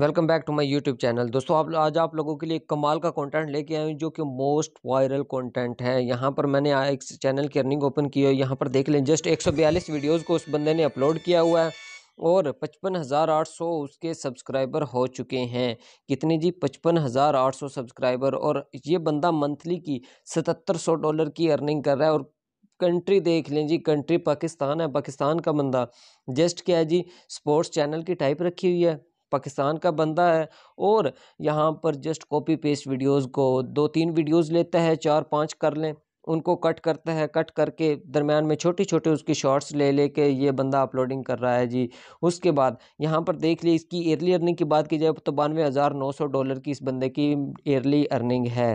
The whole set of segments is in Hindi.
welcome back to my YouTube channel दोस्तों आप आज आप लोगों के लिए कमाल का कंटेंट लेके आए हैं जो कि मोस्ट वायरल कंटेंट है यहाँ पर मैंने एक चैनल की अर्निंग ओपन की है यहाँ पर देख लें जस्ट 142 वीडियोस को उस बंदे ने अपलोड किया हुआ है और पचपन हज़ार आठ सौ उसके सब्सक्राइबर हो चुके हैं कितने जी पचपन हज़ार आठ सौ सब्सक्राइबर और ये बंदा मंथली की सतहत्तर सौ डॉलर की अर्निंग कर रहा है और कंट्री देख लें जी कंट्री पाकिस्तान है पाकिस्तान का बंदा जस्ट क्या है जी स्पोर्ट्स चैनल की टाइप रखी हुई है पाकिस्तान का बंदा है और यहाँ पर जस्ट कॉपी पेस्ट वीडियोस को दो तीन वीडियोस लेता है चार पांच कर लें उनको कट करता है कट करके दरमियान में छोटे छोटे उसकी शॉर्ट्स ले ले के ये बंदा अपलोडिंग कर रहा है जी उसके बाद यहाँ पर देख लीजिए इसकी एयरली अर्निंग की बात की जाए तो बानवे हज़ार नौ सौ डॉलर की इस बंदे की एयरली अर्निंग है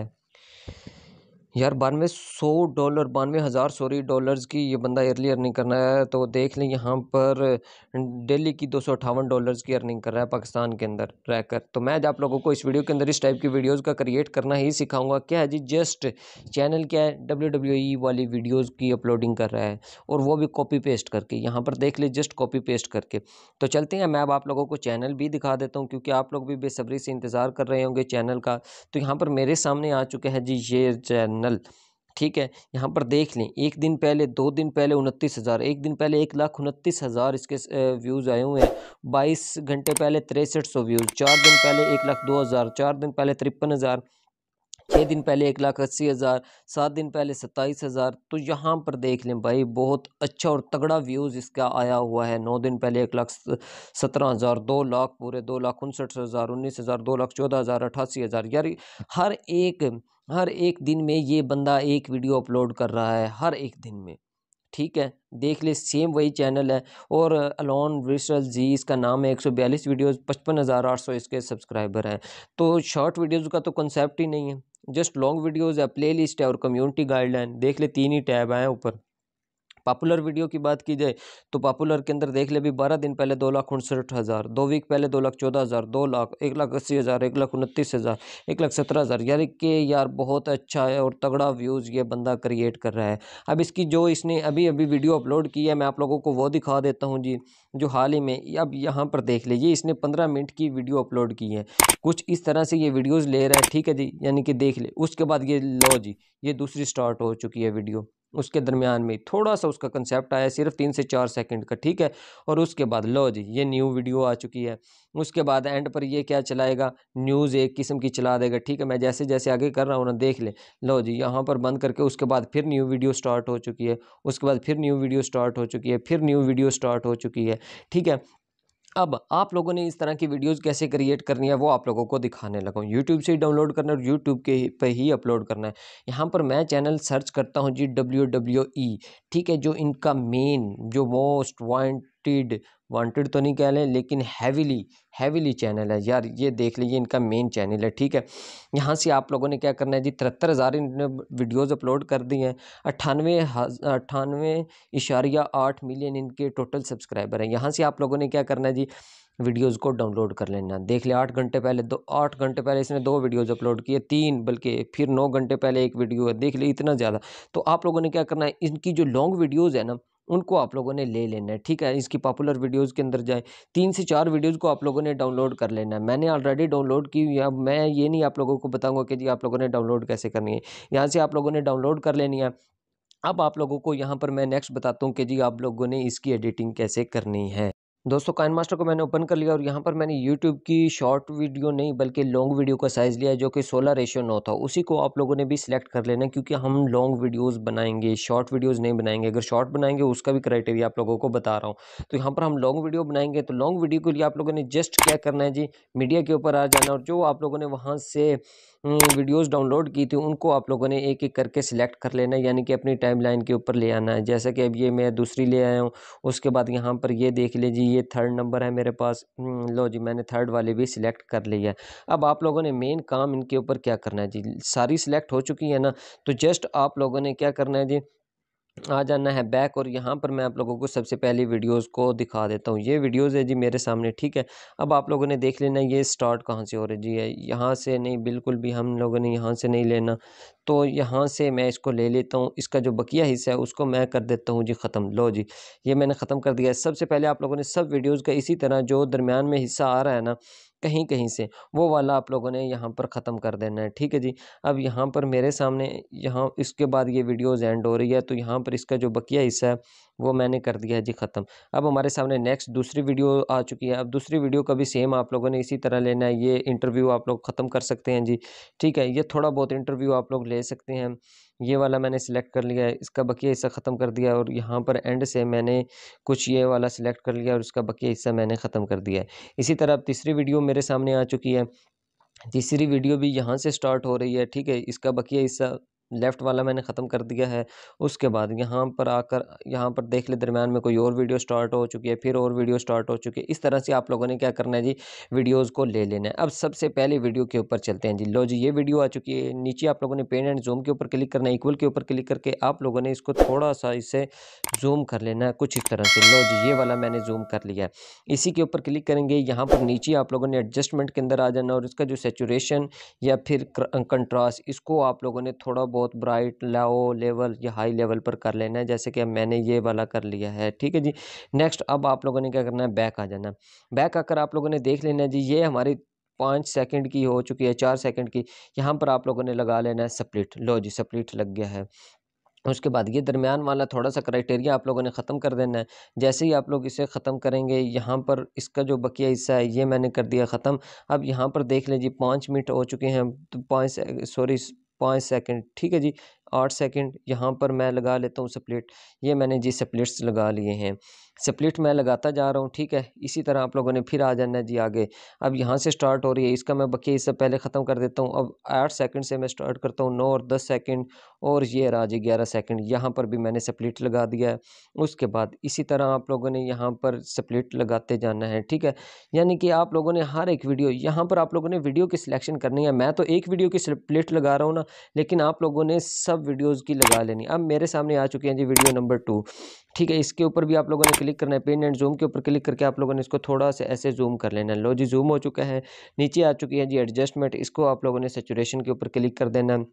यार बानवे सौ डॉलर बानवे हज़ार सॉरी डॉलर्स की ये बंदा अर्ली अर्निंग कर रहा है तो देख लें यहाँ पर अं, डेली की दो सौ अठावन डॉलर्स की अर्निंग कर रहा है पाकिस्तान के अंदर रहकर तो मैं आज आप लोगों को इस वीडियो के अंदर इस टाइप की वीडियोज़ का क्रिएट करना ही सिखाऊंगा क्या है जी जस्ट चैनल क्या है डब्ल्यू डब्ल्यू ई वाली वीडियोज़ की अपलोडिंग कर रहा है और वो भी कॉपी पेस्ट करके यहाँ पर देख लें जस्ट कॉपी पेस्ट करके तो चलते हैं मैं अब आप लोगों को चैनल भी दिखा देता हूँ क्योंकि आप लोग भी बेसब्री से इंतज़ार कर रहे होंगे चैनल का तो यहाँ पर मेरे सामने आ चुके हैं जी ये चैनल नल ठीक है यहाँ पर देख लें एक दिन पहले दो दिन पहले उनतीस हज़ार एक दिन पहले एक लाख उनतीस हज़ार इसके व्यूज़ आए हुए हैं बाईस घंटे पहले तिरसठ सौ व्यूज़ चार दिन पहले एक लाख दो हज़ार चार दिन पहले तिरपन हज़ार छः दिन पहले एक लाख अस्सी हज़ार सात दिन पहले सत्ताईस हज़ार तो यहाँ पर देख लें भाई बहुत अच्छा और तगड़ा व्यूज़ इसका आया हुआ है नौ दिन पहले एक लाख सत्रह हज़ार दो लाख पूरे दो लाख उनसठ हज़ार उन्नीस हज़ार दो लाख चौदह हज़ार अठासी हज़ार यार हर एक हर एक दिन में ये बंदा एक वीडियो अपलोड कर रहा है हर एक दिन में ठीक है देख ले सेम वही चैनल है और अलॉन विशल जी इसका नाम है एक सौ बयालीस वीडियोज़ पचपन हज़ार आठ सौ इसके सब्सक्राइबर हैं तो शॉर्ट वीडियोज़ का तो कंसेप्ट ही नहीं है जस्ट लॉन्ग वीडियोज़ है प्ले लिस्ट है और कम्युनिटी गाइडलाइन देख ले तीन ही टैब आए ऊपर पॉपुलर वीडियो की बात की जाए तो पॉपुलर के अंदर देख ले भी बारह दिन पहले दो लाख उनसठ हज़ार दो वीक पहले दो लाख चौदह हज़ार दो लाख एक लाख अस्सी हज़ार एक लाख उनतीस हज़ार एक लाख सत्रह हज़ार यानी कि यार बहुत अच्छा है और तगड़ा व्यूज़ ये बंदा क्रिएट कर रहा है अब इसकी जो इसने अभी अभी वीडियो अपलोड की है मैं आप लोगों को वो दिखा देता हूँ जी जो हाल ही में अब यहाँ पर देख लीजिए इसने पंद्रह मिनट की वीडियो अपलोड की है कुछ इस तरह से ये वीडियोज़ ले रहा है ठीक है जी यानी कि देख ले उसके बाद ये लो जी ये दूसरी स्टार्ट हो चुकी है वीडियो उसके दरमियान में थोड़ा सा उसका कंसेप्ट आया सिर्फ तीन से चार सेकंड का ठीक है और उसके बाद लो जी ये न्यू वीडियो आ चुकी है उसके बाद एंड पर ये क्या चलाएगा न्यूज़ एक किस्म की चला देगा ठीक है मैं जैसे जैसे आगे कर रहा हूँ ना देख ले लो जी यहाँ पर बंद करके उसके बाद फिर न्यू वीडियो स्टार्ट हो चुकी है उसके बाद फिर न्यू वीडियो स्टार्ट हो चुकी है फिर न्यू वीडियो स्टार्ट हो चुकी है ठीक है अब आप लोगों ने इस तरह की वीडियोस कैसे क्रिएट करनी है वो आप लोगों को दिखाने लगा हूँ यूट्यूब से ही डाउनलोड करना है और यूट्यूब के पे ही अपलोड करना है यहाँ पर मैं चैनल सर्च करता हूँ जी डब्ल्यू डब्ल्यू ई ठीक है जो इनका मेन जो मोस्ट वाइंट वांटेड वांटेड तो नहीं कह लें लेकिन हैवीली हैवीली चैनल है यार ये देख लीजिए इनका मेन चैनल है ठीक है यहाँ से आप लोगों ने क्या करना है जी तिहत्तर हज़ार इन्होंने वीडियोज़ अपलोड कर दी हैं अट्ठानवे अट्ठानवे इशारिया आठ मिलियन इनके टोटल सब्सक्राइबर हैं यहाँ से आप लोगों ने क्या करना है जी वीडियोस को डाउनलोड कर लेना देख लिया आठ घंटे पहले दो आठ घंटे पहले इसने दो वीडियोस अपलोड किए तीन बल्कि फिर नौ घंटे पहले एक वीडियो है देख लिया इतना ज़्यादा तो आप लोगों ने क्या करना है इनकी जो लॉन्ग वीडियोज़ है ना उनको आप लोगों ने ले लेना है ठीक है इसकी पॉपुलर वीडियोज़ के अंदर जाए तीन से चार वीडियोज़ को आप लोगों ने डाउनलोड कर लेना है मैंने ऑलरेडी डाउनलोड की हुई है मैं ये नहीं आप लोगों को बताऊंगा कि जी आप लोगों ने डाउनलोड कैसे करनी है यहाँ से आप लोगों ने डाउनलोड कर लेनी है अब आप लोगों को यहाँ पर मैं नेक्स्ट बताता हूँ कि जी आप लोगों ने इसकी एडिटिंग कैसे करनी है दोस्तों काइन मास्टर को मैंने ओपन कर लिया और यहाँ पर मैंने यूट्यूब की शॉर्ट वीडियो नहीं बल्कि लॉन्ग वीडियो का साइज़ लिया जो कि सोलह रेशियो नौ था उसी को आप लोगों ने भी सिलेक्ट कर लेना क्योंकि हम लॉन्ग वीडियोस बनाएंगे शॉर्ट वीडियोस नहीं बनाएंगे अगर शॉर्ट बनाएंगे उसका भी क्राइटेरिया आप लोगों को बता रहा हूँ तो यहाँ पर हम लॉन्ग वीडियो बनाएंगे तो लॉन्ग वीडियो के लिए आप लोगों ने जस्ट क्या करना है जी मीडिया के ऊपर आ जाना और जो आप लोगों ने वहाँ से वीडियोस डाउनलोड की थी उनको आप लोगों ने एक एक करके सिलेक्ट कर लेना है यानी कि अपनी टाइमलाइन के ऊपर ले आना है जैसे कि अब ये मैं दूसरी ले आया हूँ उसके बाद यहाँ पर ये देख लीजिए ये थर्ड नंबर है मेरे पास लो जी मैंने थर्ड वाले भी सिलेक्ट कर लिया है अब आप लोगों ने मेन काम इनके ऊपर क्या करना है जी सारी सिलेक्ट हो चुकी है ना तो जस्ट आप लोगों ने क्या करना है जी आ जाना है बैक और यहाँ पर मैं आप लोगों को सबसे पहले वीडियोस को दिखा देता हूँ ये वीडियोस है जी मेरे सामने ठीक है अब आप लोगों ने देख लेना ये स्टार्ट कहाँ से हो रही जी है यहाँ से नहीं बिल्कुल भी हम लोगों ने यहाँ से नहीं लेना तो यहाँ से मैं इसको ले लेता हूँ इसका जो बकिया हिस्सा है उसको मैं कर देता हूँ जी ख़त्म लो जी ये मैंने ख़त्म कर दिया सबसे पहले आप लोगों ने सब वीडियोज़ का इसी तरह जो दरमियान में हिस्सा आ रहा है ना कहीं कहीं से वो वाला आप लोगों ने यहाँ पर ख़त्म कर देना है ठीक है जी अब यहाँ पर मेरे सामने यहाँ इसके बाद ये वीडियोज़ एंड हो रही है तो यहाँ पर इसका जो बकिया हिस्सा है वो मैंने कर दिया है जी ख़त्म अब हमारे सामने नेक्स्ट दूसरी वीडियो आ चुकी है अब दूसरी वीडियो का भी सेम आप लोगों ने इसी तरह लेना है ये इंटरव्यू आप लोग ख़त्म कर सकते हैं जी ठीक है ये थोड़ा बहुत इंटरव्यू आप लोग ले सकते हैं ये वाला मैंने सिलेक्ट कर लिया है इसका बकिया हिस्सा ख़त्म कर दिया और यहाँ पर एंड से मैंने कुछ ये वाला सिलेक्ट कर लिया और इसका बकिया हिस्सा मैंने ख़त्म कर दिया है इसी तरह अब तीसरी वीडियो मेरे सामने आ चुकी है तीसरी वीडियो भी यहाँ से स्टार्ट हो रही है ठीक है इसका बकिया हिस्सा लेफ़्ट वाला मैंने ख़त्म कर दिया है उसके बाद यहाँ पर आकर यहाँ पर देख ले दरमियान में कोई और वीडियो स्टार्ट हो चुकी है फिर और वीडियो स्टार्ट हो चुकी है इस तरह से आप लोगों ने क्या करना है जी वीडियोज़ को ले लेना है अब सबसे पहले वीडियो के ऊपर चलते हैं जी लो जी ये वीडियो आ चुकी है नीचे आप लोगों ने पेन एंड जूम के ऊपर क्लिक करना है इक्वल के ऊपर क्लिक करके आप लोगों ने इसको थोड़ा सा इसे जूम कर लेना है कुछ इस तरह से लो जी ये वाला मैंने जूम कर लिया है इसी के ऊपर क्लिक करेंगे यहाँ पर नीचे आप लोगों ने एडजस्टमेंट के अंदर आ जाना और इसका जो सेचुरेशन या फिर कंट्रास्ट इसको आप लोगों ने थोड़ा बहुत बहुत ब्राइट लो लेवल या हाई लेवल पर कर लेना है जैसे कि अब मैंने ये वाला कर लिया है ठीक है जी नेक्स्ट अब आप लोगों ने क्या करना है बैक आ जाना बैक आकर आप लोगों ने देख लेना है जी ये हमारी पाँच सेकंड की हो चुकी है चार सेकंड की यहाँ पर आप लोगों ने लगा लेना है स्प्लिट लो जी स्प्लिट लग गया है उसके बाद ये दरमियान वाला थोड़ा सा क्राइटेरिया आप लोगों ने ख़त्म कर देना है जैसे ही आप लोग इसे ख़त्म करेंगे यहाँ पर इसका जो बकिया हिस्सा है ये मैंने कर दिया ख़त्म अब यहाँ पर देख लें जी पाँच मिनट हो चुके हैं तो पाँच सॉरी पाँच सेकेंड ठीक है जी आठ सेकंड यहाँ पर मैं लगा लेता हूँ सप्लेट ये मैंने जी सप्लेट्स लगा लिए हैं सप्लिट मैं लगाता जा रहा हूँ ठीक है इसी तरह आप लोगों ने फिर आ जाना है जी आगे अब यहाँ से स्टार्ट हो रही है इसका मैं बकिया इससे पहले ख़त्म कर देता हूँ अब आठ सेकंड से मैं स्टार्ट करता हूँ नौ और दस सेकंड और ये रहा जी ग्यारह सेकंड यहाँ पर भी मैंने सप्लिट लगा दिया है उसके बाद इसी तरह आप लोगों ने यहाँ पर सप्लिट लगाते जाना है ठीक है यानी कि आप लोगों ने हर एक वीडियो यहाँ पर आप लोगों ने वीडियो की सिलेक्शन करनी है मैं तो एक वीडियो की सप्लिट लगा रहा हूँ ना लेकिन आप लोगों ने सब सब वीडियोज़ की लगा लेनी अब मेरे सामने आ चुके हैं जी वीडियो नंबर टू ठीक है इसके ऊपर भी आप लोगों ने क्लिक करना है पिन एंड जूम के ऊपर क्लिक करके आप लोगों ने इसको थोड़ा सा ऐसे जूम कर लेना है लो जी जूम हो चुका है नीचे आ चुकी है जी एडजस्टमेंट इसको आप लोगों ने सेचुरेशन के ऊपर क्लिक कर देना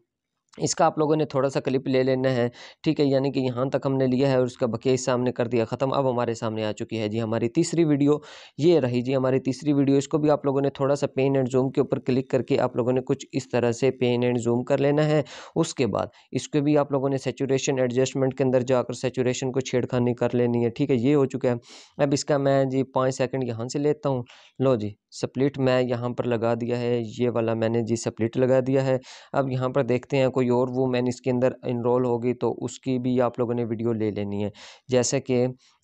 इसका आप लोगों ने थोड़ा सा क्लिप ले लेना है ठीक है यानी कि यहाँ तक हमने लिया है और उसका बकेज सामने कर दिया ख़त्म अब हमारे सामने आ चुकी है जी हमारी तीसरी वीडियो ये रही जी हमारी तीसरी वीडियो इसको भी आप लोगों ने थोड़ा सा पेन एंड जूम के ऊपर क्लिक करके आप लोगों ने कुछ इस तरह से पेन एंड जूम कर लेना है उसके बाद इसको भी आप लोगों ने सेचुरेशन एडजस्टमेंट के अंदर जाकर सेचुरेशन को छेड़खानी कर लेनी है ठीक है ये हो चुका है अब इसका मैं जी पाँच सेकेंड यहाँ से लेता हूँ लो जी स्प्लिट मैं यहाँ पर लगा दिया है ये वाला मैंने जी स्प्लिट लगा दिया है अब यहाँ पर देखते हैं कोई कोई और वूमेन इसके अंदर इनरोल होगी तो उसकी भी आप लोगों ने वीडियो ले लेनी है जैसे कि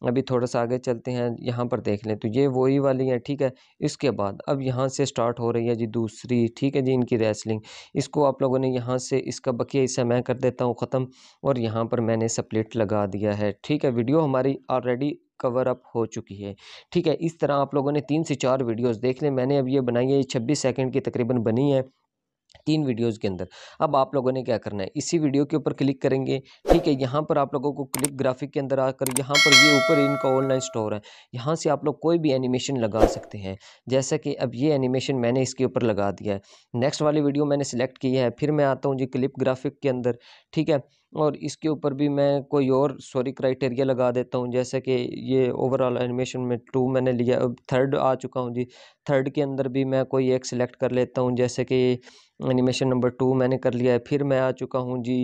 अभी थोड़ा सा आगे चलते हैं यहाँ पर देख लें तो ये वही वाली है ठीक है इसके बाद अब यहाँ से स्टार्ट हो रही है जी दूसरी ठीक है जी इनकी रेसलिंग इसको आप लोगों ने यहाँ से इसका बकिया हिस्सा मैं कर देता हूँ ख़त्म और यहाँ पर मैंने स्प्लिट लगा दिया है ठीक है वीडियो हमारी ऑलरेडी कवर अप हो चुकी है ठीक है इस तरह आप लोगों ने तीन से चार वीडियोस देख लें मैंने अब ये बनाई है ये छब्बीस सेकंड की तकरीबन बनी है तीन वीडियोस के अंदर अब आप लोगों ने क्या करना है इसी वीडियो के ऊपर क्लिक करेंगे ठीक है यहाँ पर आप लोगों को क्लिक ग्राफिक के अंदर आकर यहाँ पर ये ऊपर इनका ऑनलाइन स्टोर है यहाँ से आप लोग कोई भी एनिमेशन लगा सकते हैं जैसा कि अब ये एनिमेशन मैंने इसके ऊपर लगा दिया है नेक्स्ट वाली वीडियो मैंने सेलेक्ट की है फिर मैं आता हूँ जी क्लिप ग्राफिक के अंदर ठीक है और इसके ऊपर भी मैं कोई और सॉरी क्राइटेरिया लगा देता हूँ जैसे कि ये ओवरऑल एनिमेशन में टू मैंने लिया अब थर्ड आ चुका हूँ जी थर्ड के अंदर भी मैं कोई एक सिलेक्ट कर लेता हूँ जैसे कि एनिमेशन नंबर टू मैंने कर लिया है फिर मैं आ चुका हूँ जी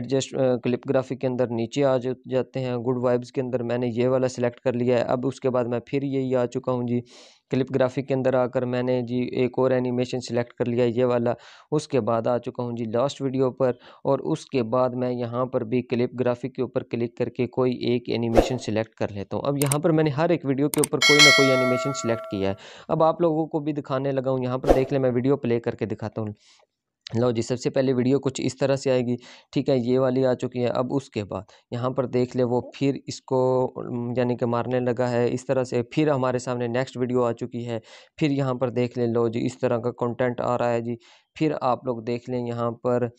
एडजस्ट क्लिपग्राफ़ी के अंदर नीचे आ जाते हैं गुड वाइब्स के अंदर मैंने ये वाला सिलेक्ट कर लिया है अब उसके बाद मैं फिर यही आ चुका हूँ जी क्लिप ग्राफिक के अंदर आकर मैंने जी एक और एनिमेशन सिलेक्ट कर लिया ये वाला उसके बाद आ चुका हूँ जी लास्ट वीडियो पर और उसके बाद मैं यहाँ पर भी क्लिप ग्राफिक के ऊपर क्लिक करके कोई एक एनिमेशन सिलेक्ट कर लेता हूँ अब यहाँ पर मैंने हर एक वीडियो के ऊपर कोई ना कोई एनिमेशन सिलेक्ट किया है अब आप लोगों को भी दिखाने लगा हूँ यहाँ पर देख ले मैं वीडियो प्ले करके दिखाता हूँ लो जी सबसे पहले वीडियो कुछ इस तरह से आएगी ठीक है ये वाली आ चुकी है अब उसके बाद यहाँ पर देख ले वो फिर इसको यानी कि मारने लगा है इस तरह से फिर हमारे सामने नेक्स्ट वीडियो आ चुकी है फिर यहाँ पर देख ले लो जी इस तरह का कंटेंट आ रहा है जी फिर आप लोग देख लें यहाँ पर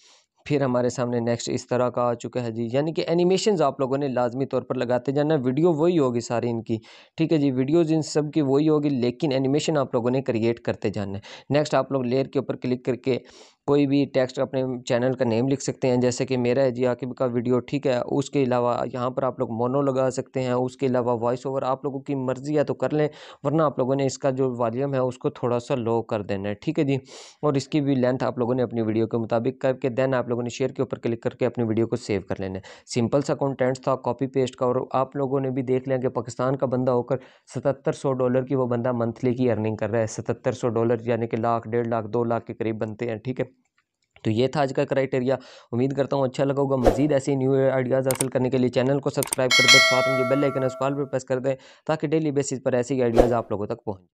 फिर हमारे सामने नेक्स्ट इस तरह का आ चुका है जी यानी कि एनिमेशन आप लोगों ने लाजमी तौर पर लगाते जाना वीडियो वही होगी सारी इनकी ठीक है जी वीडियोज़ इन सब की वही होगी लेकिन एनिमेशन आप लोगों ने क्रिएट करते जाना है नेक्स्ट आप लोग लेयर के ऊपर क्लिक करके कोई भी टेक्स्ट अपने चैनल का नेम लिख सकते हैं जैसे कि मेरा है जी आकिब का वीडियो ठीक है उसके अलावा यहाँ पर आप लोग मोनो लगा सकते हैं उसके अलावा वॉइस ओवर आप लोगों की मर्ज़ी है तो कर लें वरना आप लोगों ने इसका जो वॉल्यूम है उसको थोड़ा सा लो कर देना है ठीक है जी और इसकी भी लेंथ आप लोगों ने अपनी वीडियो के मुताबिक करके देन आप लोगों ने शेयर के ऊपर क्लिक करके अपनी वीडियो को सेव कर लेना है सिंपल सा कॉन्टेंट्स था कॉपी पेस्ट का और आप लोगों ने भी देख लिया कि पाकिस्तान का बंदा होकर सतर सौ डॉलर की वो बंदा मंथली की अर्निंग कर रहा है सतर सौ डॉलर यानी कि लाख डेढ़ लाख दो लाख के करीब बनते हैं ठीक है तो ये था आज का क्राइटेरिया उम्मीद करता हूँ अच्छा लगा होगा मजीद ऐसे न्यू आइडियाज़ हासिल करने के लिए चैनल को सब्सक्राइब कर दें साथ में बेल आइकन उस पर प्रेस कर दें ताकि डेली बेसिस पर ऐसे ही आइडियाज़ आप लोगों तक पहुँचें